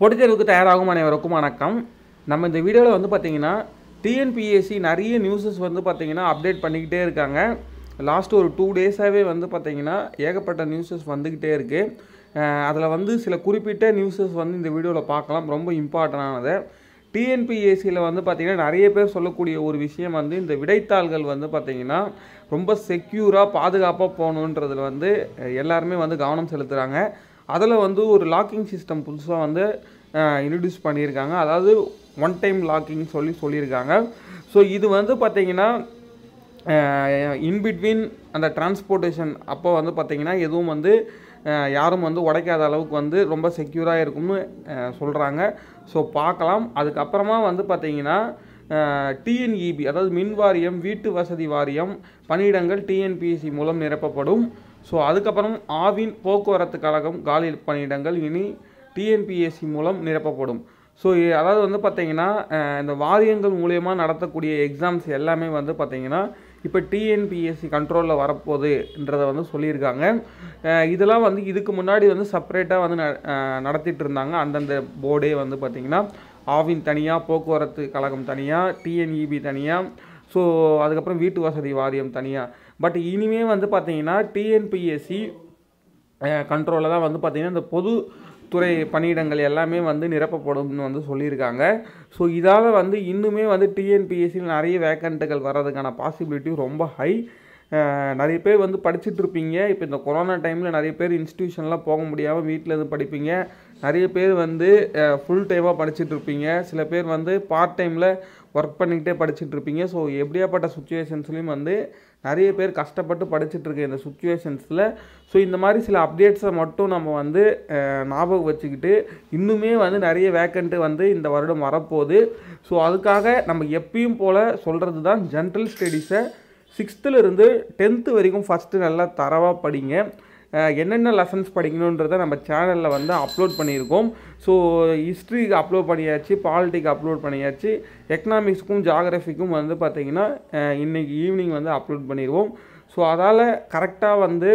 பொடித்தேர்வுக்கு தயாராகும் அனைவருக்கும் வணக்கம் நம்ம இந்த வீடியோவில் வந்து பார்த்தீங்கன்னா டிஎன்பிஎஸ்சி நிறைய நியூஸஸ் வந்து பார்த்திங்கன்னா அப்டேட் பண்ணிக்கிட்டே இருக்காங்க லாஸ்ட் ஒரு டூ டேஸாகவே வந்து பார்த்திங்கன்னா ஏகப்பட்ட நியூஸஸ் வந்துக்கிட்டே இருக்குது அதில் வந்து சில குறிப்பிட்ட நியூஸஸ் வந்து இந்த வீடியோவில் பார்க்கலாம் ரொம்ப இம்பார்ட்டண்டானது டிஎன்பிஎஸ்சியில் வந்து பார்த்திங்கன்னா நிறைய பேர் சொல்லக்கூடிய ஒரு விஷயம் வந்து இந்த விடைத்தாள்கள் வந்து பார்த்திங்கன்னா ரொம்ப செக்யூராக பாதுகாப்பாக போகணுன்றதில் வந்து எல்லாருமே வந்து கவனம் செலுத்துகிறாங்க அதில் வந்து ஒரு லாக்கிங் சிஸ்டம் புதுசாக வந்து இன்ட்ரடியூஸ் பண்ணியிருக்காங்க அதாவது ஒன் டைம் லாக்கிங் சொல்லி சொல்லியிருக்காங்க ஸோ இது வந்து பார்த்திங்கன்னா இன்பிட்வீன் அந்த டிரான்ஸ்போர்ட்டேஷன் அப்போ வந்து பார்த்திங்கன்னா எதுவும் வந்து யாரும் வந்து உடைக்காத அளவுக்கு வந்து ரொம்ப செக்யூராக இருக்கும்னு சொல்கிறாங்க ஸோ பார்க்கலாம் அதுக்கப்புறமா வந்து பார்த்திங்கன்னா டிஎன்இபி e அதாவது மின் வாரியம் வீட்டு வசதி வாரியம் பணியிடங்கள் டிஎன்பிஎஸ்சி மூலம் நிரப்பப்படும் ஸோ அதுக்கப்புறம் ஆவின் போக்குவரத்து கழகம் காலி பணியிடங்கள் இனி டிஎன்பிஎஸ்சி மூலம் நிரப்பப்படும் ஸோ அதாவது வந்து பார்த்திங்கன்னா இந்த வாரியங்கள் மூலயமா நடத்தக்கூடிய எக்ஸாம்ஸ் எல்லாமே வந்து பார்த்திங்கன்னா இப்போ டிஎன்பிஎஸ்சி கண்ட்ரோலில் வரப்போகுதுன்றத வந்து சொல்லியிருக்காங்க இதெல்லாம் வந்து இதுக்கு முன்னாடி வந்து செப்பரேட்டாக வந்து நடத்திட்டு இருந்தாங்க அந்தந்த போர்டே வந்து பார்த்திங்கன்னா ஆவின் தனியாக போக்குவரத்து கழகம் தனியாக டிஎன்இபி e தனியாக ஸோ அதுக்கப்புறம் வீட்டு வசதி வாரியம் தனியாக பட் இனிமே வந்து பார்த்தீங்கன்னா டிஎன்பிஎஸ்சி கண்ட்ரோலில் தான் வந்து பார்த்திங்கன்னா இந்த பொது துறை பணியிடங்கள் எல்லாமே வந்து நிரப்பப்படும்னு வந்து சொல்லியிருக்காங்க ஸோ இதால் வந்து இன்னுமே வந்து டிஎன்பிஎஸ்சியில் நிறைய வேக்கண்ட்டுகள் வர்றதுக்கான பாசிபிலிட்டி ரொம்ப ஹை நிறைய பேர் வந்து இருப்பீங்க இப்போ இந்த கொரோனா டைமில் நிறைய பேர் இன்ஸ்டியூஷன்லாம் போக முடியாமல் வீட்டில் இருந்து படிப்பீங்க நிறைய பேர் வந்து ஃபுல் டைமாக இருப்பீங்க சில பேர் வந்து பார்ட் டைமில் ஒர்க் பண்ணிக்கிட்டே இருப்பீங்க ஸோ எப்படியாப்பட்ட சுச்சுவேஷன்ஸ்லேயும் வந்து நிறைய பேர் கஷ்டப்பட்டு படிச்சுட்ருக்க இந்த சுச்சுவேஷன்ஸில் ஸோ இந்த மாதிரி சில அப்டேட்ஸை மட்டும் நம்ம வந்து ஞாபகம் வச்சுக்கிட்டு இன்னுமே வந்து நிறைய வேக்கண்ட்டு வந்து இந்த வருடம் வரப்போகுது ஸோ அதுக்காக நம்ம எப்பயும் போல் சொல்கிறது தான் ஜென்ரல் ஸ்டடீஸை சிக்ஸ்த்துலேருந்து டென்த்து வரைக்கும் ஃபஸ்ட்டு நல்லா தரவாக படிங்க என்னென்ன லெசன்ஸ் படிக்கணுன்றத நம்ம சேனலில் வந்து அப்லோட் பண்ணியிருக்கோம் ஸோ ஹிஸ்ட்ரிக்கு அப்லோட் பண்ணியாச்சு பாலிட்டிக்கு அப்லோட் பண்ணியாச்சு எக்கனாமிக்ஸுக்கும் ஜாகிரஃபிக்கும் வந்து பார்த்திங்கன்னா இன்றைக்கி ஈவினிங் வந்து அப்லோட் பண்ணிடுவோம் ஸோ அதால் கரெக்டாக வந்து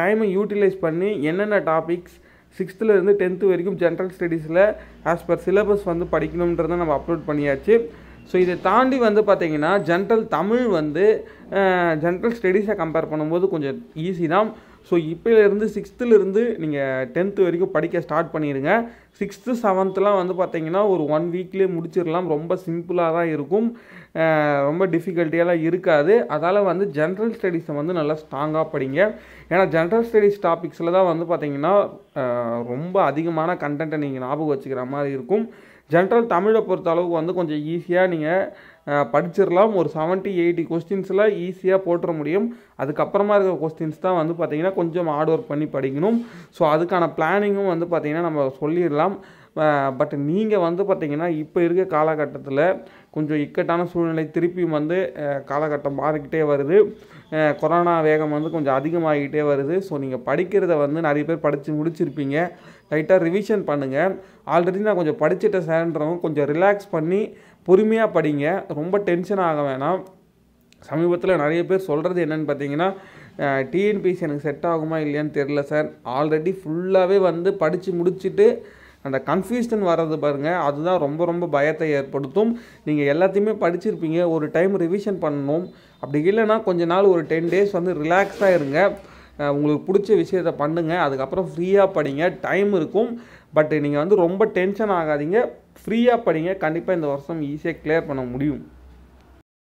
டைமை யூட்டிலைஸ் பண்ணி என்னென்ன டாபிக்ஸ் சிக்ஸ்த்துலேருந்து டென்த்து வரைக்கும் ஜென்ரல் ஸ்டடீஸில் ஆஸ் பர் சிலபஸ் வந்து படிக்கணுன்றதை நம்ம அப்லோட் பண்ணியாச்சு ஸோ இதை தாண்டி வந்து பார்த்திங்கன்னா ஜென்ரல் தமிழ் வந்து ஜென்ரல் ஸ்டடீஸை கம்பேர் பண்ணும்போது கொஞ்சம் ஈஸி தான் ஸோ இப்போலேருந்து சிக்ஸ்த்துலேருந்து நீங்கள் டென்த்து வரைக்கும் படிக்க ஸ்டார்ட் பண்ணிடுங்க சிக்ஸ்த்து செவன்த்துலாம் வந்து பார்த்திங்கன்னா ஒரு ஒன் வீக்லேயே முடிச்சிடலாம் ரொம்ப சிம்பிளாக தான் இருக்கும் ரொம்ப டிஃபிகல்ட்டியெல்லாம் இருக்காது அதால் வந்து ஜென்ரல் ஸ்டடீஸை வந்து நல்லா ஸ்ட்ராங்காக படிங்க ஏன்னா ஜென்ரல் ஸ்டடீஸ் டாபிக்ஸில் தான் வந்து பார்த்திங்கன்னா ரொம்ப அதிகமான கண்டென்ட்டை நீங்கள் ஞாபகம் வச்சுக்கிற மாதிரி இருக்கும் ஜென்ரல் தமிழை பொறுத்த அளவுக்கு வந்து கொஞ்சம் ஈஸியாக நீங்கள் படிச்சிடலாம் ஒரு செவன்ட்டி எயிட்டி கொஸ்டின்ஸில் ஈஸியாக போட்டுற முடியும் அதுக்கப்புறமா இருக்கிற கொஸ்டின்ஸ் தான் வந்து பார்த்திங்கன்னா கொஞ்சம் ஹார்ட் ஒர்க் பண்ணி படிக்கணும் ஸோ அதுக்கான பிளானிங்கும் வந்து பார்த்திங்கன்னா நம்ம சொல்லிடலாம் பட் நீங்கள் வந்து பார்த்திங்கன்னா இப்போ இருக்க காலகட்டத்தில் கொஞ்சம் இக்கட்டான சூழ்நிலை திருப்பியும் வந்து காலகட்டம் மாறிக்கிட்டே வருது கொரோனா வேகம் வந்து கொஞ்சம் அதிகமாகிக்கிட்டே வருது ஸோ நீங்கள் படிக்கிறத வந்து நிறைய பேர் படித்து முடிச்சிருப்பீங்க லைட்டாக ரிவிஷன் பண்ணுங்கள் ஆல்ரெடி நான் கொஞ்சம் படிச்சுட்டேன் சார்ன்றவங்க கொஞ்சம் ரிலாக்ஸ் பண்ணி பொறுமையாக படிங்க ரொம்ப டென்ஷன் ஆக வேணாம் சமீபத்தில் நிறைய பேர் சொல்கிறது என்னென்னு பார்த்தீங்கன்னா டிஎன்பிசி எனக்கு செட் ஆகுமா இல்லையான்னு தெரில சார் ஆல்ரெடி ஃபுல்லாகவே வந்து படித்து முடிச்சுட்டு அந்த கன்ஃபியூஷன் வர்றது பாருங்கள் அதுதான் ரொம்ப ரொம்ப பயத்தை ஏற்படுத்தும் நீங்கள் எல்லாத்தையுமே படிச்சிருப்பீங்க ஒரு டைம் ரிவிஷன் பண்ணணும் அப்படி இல்லைன்னா கொஞ்ச நாள் ஒரு டென் டேஸ் வந்து ரிலாக்ஸாக இருங்க உங்களுக்கு பிடிச்ச விஷயத்த பண்ணுங்கள் அதுக்கப்புறம் ஃப்ரீயாக படிங்க டைம் இருக்கும் பட் நீங்கள் வந்து ரொம்ப டென்ஷன் ஆகாதீங்க ஃப்ரீயாக படிங்க கண்டிப்பாக இந்த வருஷம் ஈஸியாக கிளியர் பண்ண முடியும்